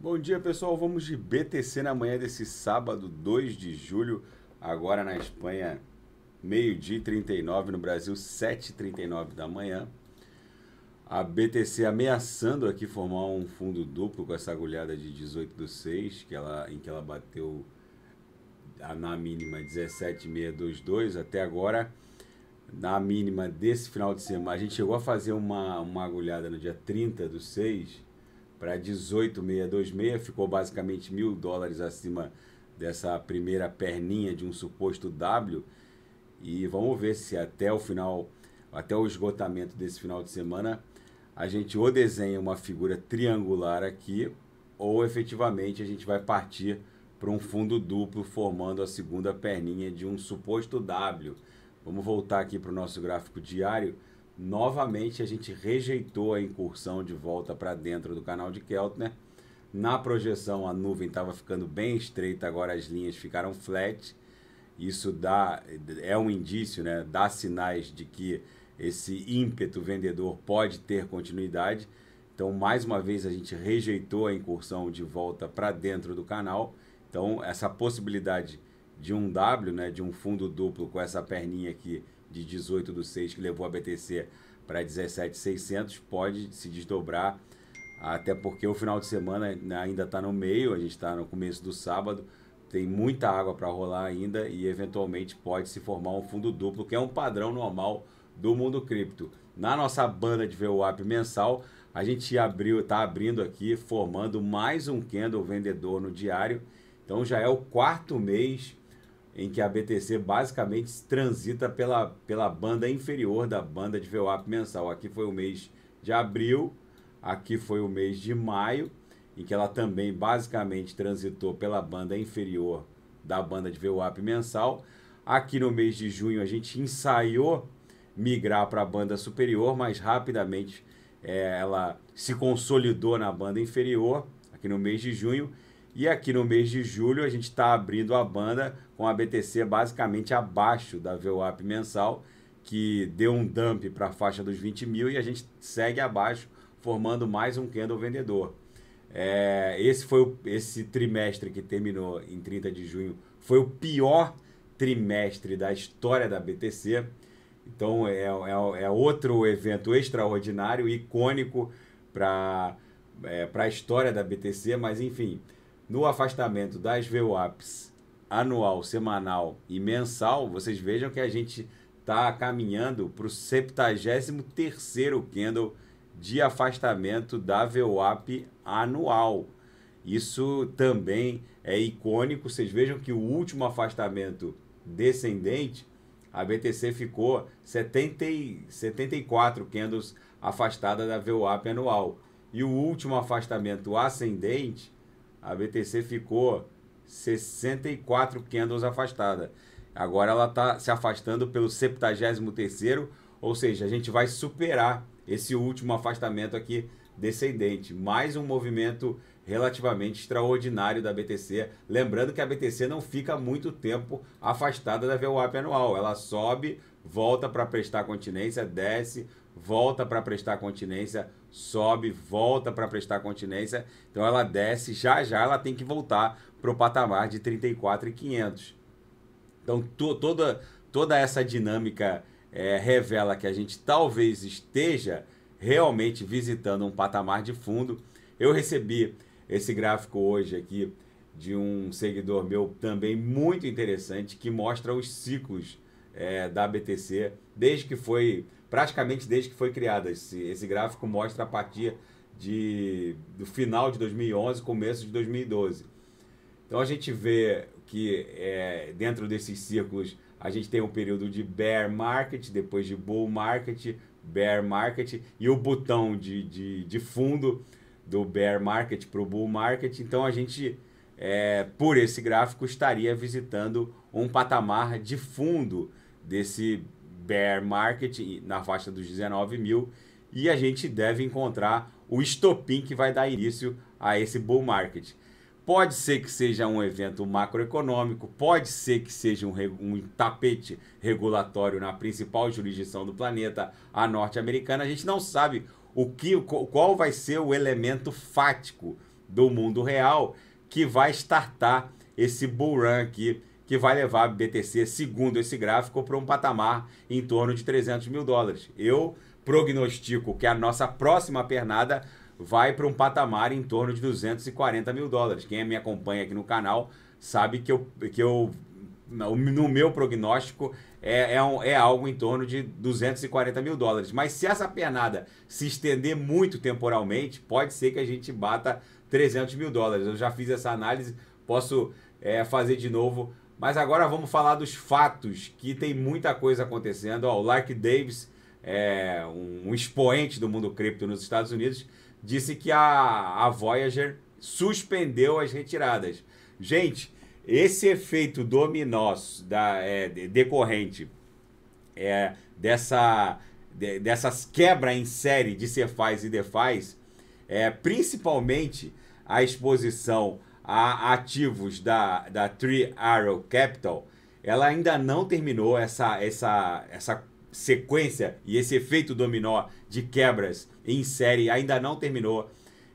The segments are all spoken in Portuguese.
Bom dia, pessoal. Vamos de BTC na manhã desse sábado, 2 de julho, agora na Espanha, meio-dia 39, no Brasil, 7h39 da manhã. A BTC ameaçando aqui formar um fundo duplo com essa agulhada de 18 do 6, que ela, em que ela bateu na mínima 17622 até agora. Na mínima desse final de semana, a gente chegou a fazer uma, uma agulhada no dia 30 do 6 para 18,626, ficou basicamente mil dólares acima dessa primeira perninha de um suposto W. E vamos ver se até o final, até o esgotamento desse final de semana, a gente ou desenha uma figura triangular aqui, ou efetivamente a gente vai partir para um fundo duplo formando a segunda perninha de um suposto W. Vamos voltar aqui para o nosso gráfico diário novamente a gente rejeitou a incursão de volta para dentro do canal de Keltner. Na projeção, a nuvem estava ficando bem estreita, agora as linhas ficaram flat. Isso dá é um indício, né? dá sinais de que esse ímpeto vendedor pode ter continuidade. Então, mais uma vez, a gente rejeitou a incursão de volta para dentro do canal. Então, essa possibilidade de um W, né, de um fundo duplo com essa perninha aqui de 18 do 6 que levou a BTC para 17,600 pode se desdobrar, até porque o final de semana ainda está no meio, a gente está no começo do sábado, tem muita água para rolar ainda e eventualmente pode se formar um fundo duplo, que é um padrão normal do mundo cripto. Na nossa banda de VWAP mensal, a gente abriu, está abrindo aqui, formando mais um candle vendedor no diário. Então já é o quarto mês em que a BTC basicamente transita pela, pela banda inferior da banda de VWAP mensal. Aqui foi o mês de abril, aqui foi o mês de maio, em que ela também basicamente transitou pela banda inferior da banda de VWAP mensal. Aqui no mês de junho a gente ensaiou migrar para a banda superior, mas rapidamente é, ela se consolidou na banda inferior, aqui no mês de junho, e aqui no mês de julho a gente está abrindo a banda com a BTC basicamente abaixo da VWAP mensal, que deu um dump para a faixa dos 20 mil e a gente segue abaixo, formando mais um candle vendedor. É, esse foi o, esse trimestre que terminou em 30 de junho foi o pior trimestre da história da BTC. Então é, é, é outro evento extraordinário, icônico para é, a história da BTC, mas enfim, no afastamento das VWAPs anual, semanal e mensal, vocês vejam que a gente está caminhando para o 73º candle de afastamento da VWAP anual. Isso também é icônico. Vocês vejam que o último afastamento descendente, a BTC ficou 70, 74 candles afastada da VWAP anual. E o último afastamento ascendente, a BTC ficou 64 candles afastada. Agora ela está se afastando pelo 73 ou seja, a gente vai superar esse último afastamento aqui descendente. Mais um movimento relativamente extraordinário da BTC. Lembrando que a BTC não fica muito tempo afastada da VWAP anual. Ela sobe, volta para prestar continência, desce, volta para prestar continência, sobe, volta para prestar continência. Então ela desce, já já ela tem que voltar para o patamar de 34,500. Então to, toda, toda essa dinâmica é, revela que a gente talvez esteja realmente visitando um patamar de fundo. Eu recebi esse gráfico hoje aqui de um seguidor meu também muito interessante que mostra os ciclos é, da BTC desde que foi praticamente desde que foi criada. Esse, esse gráfico mostra a partir de, do final de 2011, começo de 2012. Então a gente vê que é, dentro desses círculos a gente tem um período de bear market, depois de bull market, bear market e o botão de, de, de fundo do bear market para o bull market. Então a gente, é, por esse gráfico, estaria visitando um patamar de fundo desse bear market na faixa dos 19 mil e a gente deve encontrar o estopim que vai dar início a esse bull market. Pode ser que seja um evento macroeconômico, pode ser que seja um, um tapete regulatório na principal jurisdição do planeta, a norte-americana. A gente não sabe o que, qual vai ser o elemento fático do mundo real que vai startar esse bull run aqui que vai levar a BTC, segundo esse gráfico, para um patamar em torno de 300 mil dólares. Eu prognostico que a nossa próxima pernada vai para um patamar em torno de 240 mil dólares. Quem me acompanha aqui no canal sabe que eu, que eu no meu prognóstico é, é, um, é, algo em torno de 240 mil dólares. Mas se essa pernada se estender muito temporalmente, pode ser que a gente bata 300 mil dólares. Eu já fiz essa análise, posso é, fazer de novo mas agora vamos falar dos fatos, que tem muita coisa acontecendo. Ó, o Lark Davis, é, um, expoente do mundo cripto nos Estados Unidos, disse que a, a Voyager suspendeu as retiradas. Gente, esse efeito dominó da, é, decorrente é, dessa, de, dessas quebra em série de Cefaz e Defaz, é, principalmente a exposição a ativos da, da Three Arrow Capital, ela ainda não terminou essa, essa, essa sequência e esse efeito dominó de quebras em série ainda não terminou.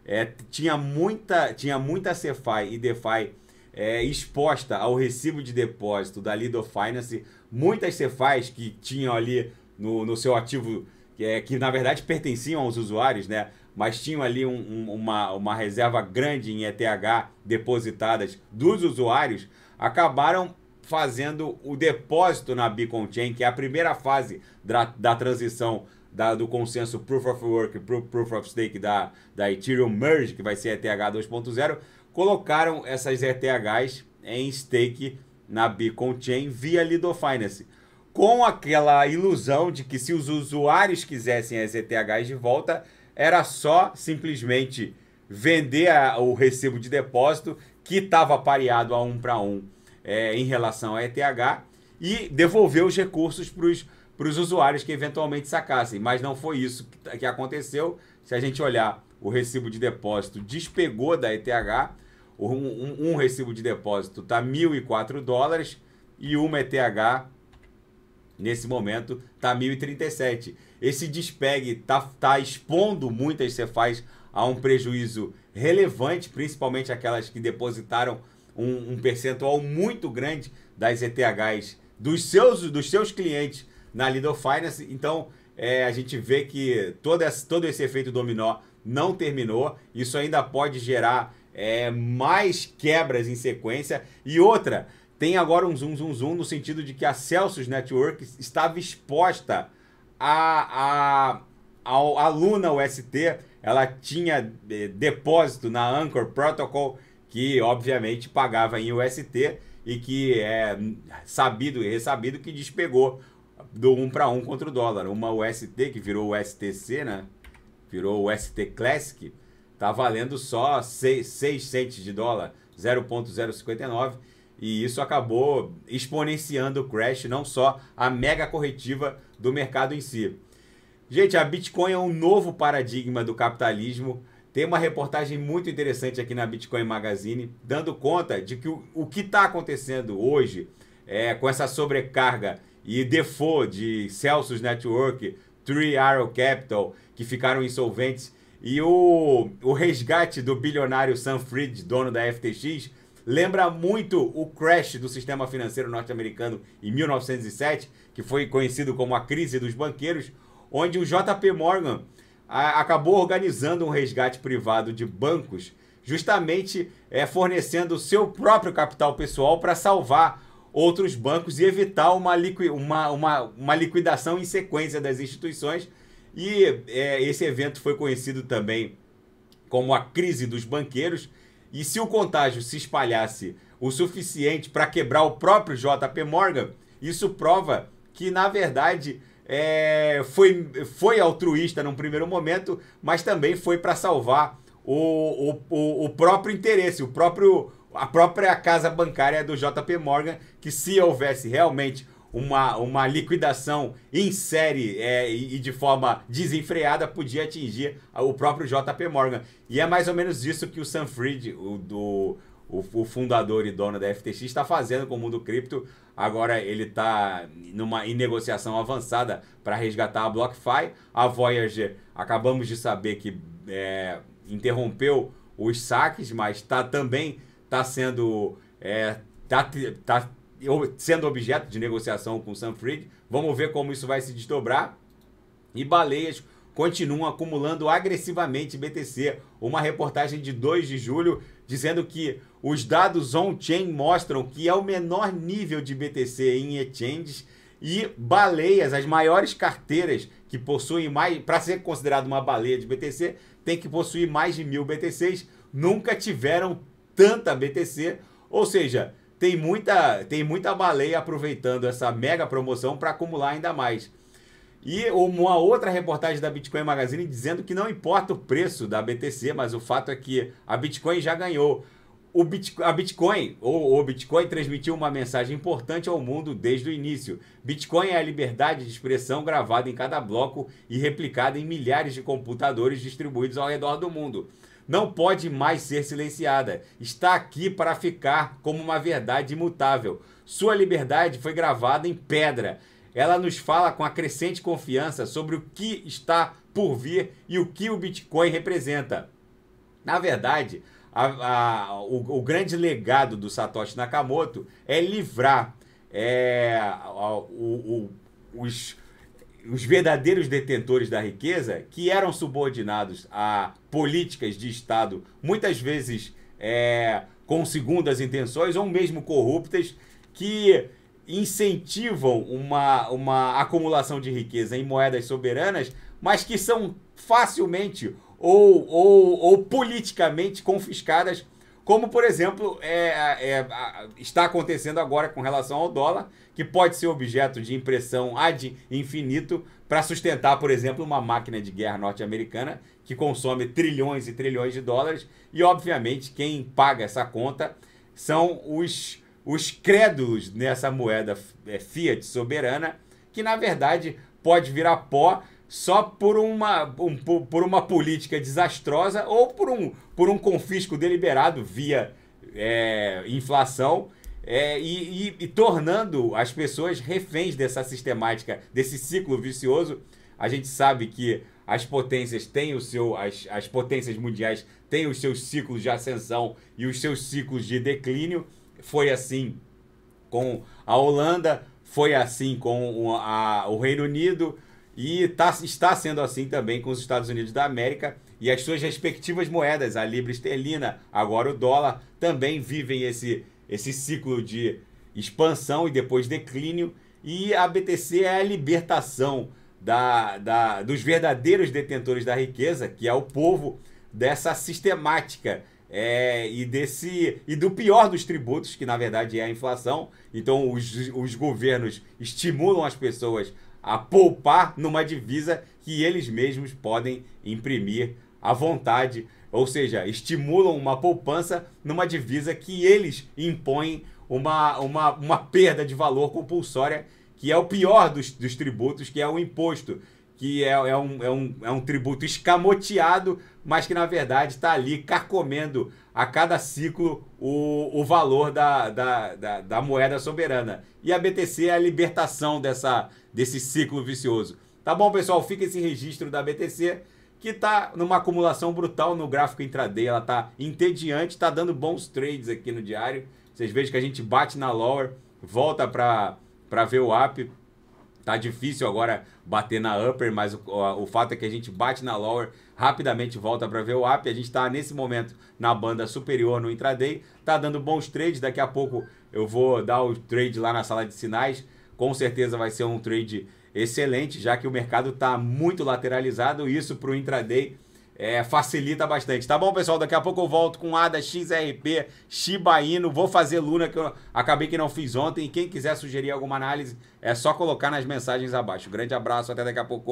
É, tinha muita tinha muita CeFi e DeFi é, exposta ao recibo de depósito da Lido Finance, muitas Cefais que tinham ali no, no seu ativo, é, que na verdade pertenciam aos usuários, né? mas tinham ali um, um, uma, uma reserva grande em ETH depositadas dos usuários, acabaram fazendo o depósito na Beacon Chain, que é a primeira fase da, da transição da, do consenso Proof of Work para Proof of Stake da, da Ethereum Merge, que vai ser ETH 2.0, colocaram essas ETHs em stake na Beacon Chain via Lido Finance. Com aquela ilusão de que se os usuários quisessem as ETHs de volta, era só simplesmente vender a, o recibo de depósito que estava pareado a um para um é, em relação a ETH e devolver os recursos para os usuários que eventualmente sacassem. Mas não foi isso que, que aconteceu. Se a gente olhar o recibo de depósito despegou da ETH, um, um, um recibo de depósito está 1.004 dólares e uma ETH nesse momento está 1.037. Esse despegue está tá expondo muitas Cefaz a um prejuízo relevante, principalmente aquelas que depositaram um, um, percentual muito grande das ETHs dos seus, dos seus clientes na Lido Finance. Então, é, a gente vê que todo esse, todo esse efeito dominó não terminou. Isso ainda pode gerar é, mais quebras em sequência. E outra, tem agora um zoom, zoom, zoom, no sentido de que a Celsius Network estava exposta à, à, à, Luna UST. Ela tinha eh, depósito na Anchor Protocol, que obviamente pagava em UST e que é sabido e ressabido que despegou do 1 um para 1 um contra o dólar. Uma UST que virou USTC, né? Virou UST Classic, tá valendo só 6, cents centes de dólar, 0.059 e isso acabou exponenciando o crash, não só a mega corretiva do mercado em si. Gente, a Bitcoin é um novo paradigma do capitalismo. Tem uma reportagem muito interessante aqui na Bitcoin Magazine, dando conta de que o, o que está acontecendo hoje é, com essa sobrecarga e default de Celsius Network, Three Arrow Capital, que ficaram insolventes, e o, o resgate do bilionário Sam Fried, dono da FTX, lembra muito o crash do sistema financeiro norte-americano em 1907, que foi conhecido como a crise dos banqueiros, onde o JP Morgan acabou organizando um resgate privado de bancos, justamente é, fornecendo seu próprio capital pessoal para salvar outros bancos e evitar uma, liqui uma, uma, uma liquidação em sequência das instituições. E é, esse evento foi conhecido também como a crise dos banqueiros e se o contágio se espalhasse o suficiente para quebrar o próprio JP Morgan, isso prova que, na verdade, é, foi, foi altruísta num primeiro momento, mas também foi para salvar o, o, o, próprio interesse, o próprio, a própria casa bancária do JP Morgan, que se houvesse realmente uma, uma liquidação em série é, e, de forma desenfreada podia atingir o próprio JP Morgan. E é mais ou menos isso que o Sam Fried, o, do, o, o fundador e dono da FTX, está fazendo com o mundo cripto. Agora ele está numa em negociação avançada para resgatar a BlockFi. A Voyager, acabamos de saber que é, interrompeu os saques, mas está também está sendo é, tá, tá sendo objeto de negociação com o Sanfrid. Vamos ver como isso vai se desdobrar. E baleias continuam acumulando agressivamente BTC. Uma reportagem de 2 de julho dizendo que os dados on-chain mostram que é o menor nível de BTC em exchanges e baleias, as maiores carteiras que possuem mais, para ser considerado uma baleia de BTC, tem que possuir mais de mil BTCs, nunca tiveram tanta BTC, ou seja, tem muita, tem muita baleia aproveitando essa mega promoção para acumular ainda mais. E uma outra reportagem da Bitcoin Magazine dizendo que não importa o preço da BTC, mas o fato é que a Bitcoin já ganhou. O a Bitcoin, ou o Bitcoin, transmitiu uma mensagem importante ao mundo desde o início. Bitcoin é a liberdade de expressão gravada em cada bloco e replicada em milhares de computadores distribuídos ao redor do mundo não pode mais ser silenciada. Está aqui para ficar como uma verdade imutável. Sua liberdade foi gravada em pedra. Ela nos fala com a crescente confiança sobre o que está por vir e o que o Bitcoin representa. Na verdade, a, a, o, o, grande legado do Satoshi Nakamoto é livrar é, a, o, o, os os verdadeiros detentores da riqueza, que eram subordinados a políticas de Estado, muitas vezes é, com segundas intenções ou mesmo corruptas, que incentivam uma, uma acumulação de riqueza em moedas soberanas, mas que são facilmente ou, ou, ou politicamente confiscadas como, por exemplo, é, é, está acontecendo agora com relação ao dólar, que pode ser objeto de impressão ad infinito para sustentar, por exemplo, uma máquina de guerra norte-americana que consome trilhões e trilhões de dólares. E, obviamente, quem paga essa conta são os, os crédulos nessa moeda é, fiat soberana, que, na verdade, pode virar pó só por uma, um, por uma política desastrosa ou por um, por um confisco deliberado via é, inflação é, e, e, e, tornando as pessoas reféns dessa sistemática, desse ciclo vicioso. A gente sabe que as potências têm o seu, as, as potências mundiais têm os seus ciclos de ascensão e os seus ciclos de declínio. Foi assim com a Holanda, foi assim com a, o Reino Unido, e tá, está sendo assim também com os Estados Unidos da América e as suas respectivas moedas, a libra esterlina, agora o dólar, também vivem esse, esse ciclo de expansão e depois declínio. E a BTC é a libertação da, da, dos verdadeiros detentores da riqueza, que é o povo, dessa sistemática é, e desse e do pior dos tributos, que na verdade é a inflação. Então os, os governos estimulam as pessoas a poupar numa divisa que eles mesmos podem imprimir à vontade, ou seja, estimulam uma poupança numa divisa que eles impõem uma, uma, uma perda de valor compulsória, que é o pior dos, dos tributos, que é o imposto, que é, é, um, é, um, é um tributo escamoteado, mas que na verdade está ali carcomendo a cada ciclo o, o valor da, da, da, da, moeda soberana. E a BTC é a libertação dessa, desse ciclo vicioso. Tá bom, pessoal? Fica esse registro da BTC que está numa acumulação brutal no gráfico intraday. Ela está entediante, está dando bons trades aqui no diário. Vocês vejam que a gente bate na lower, volta para ver o up, Tá difícil agora bater na upper, mas o, o, o fato é que a gente bate na lower, rapidamente volta para ver o up. A gente está nesse momento na banda superior no intraday, tá dando bons trades. Daqui a pouco eu vou dar o trade lá na sala de sinais. Com certeza vai ser um trade excelente, já que o mercado está muito lateralizado. Isso para o intraday é, facilita bastante. Tá bom, pessoal? Daqui a pouco eu volto com ADA XRP, Shiba Inu. Vou fazer Luna, que eu acabei que não fiz ontem. Quem quiser sugerir alguma análise, é só colocar nas mensagens abaixo. Grande abraço, até daqui a pouco.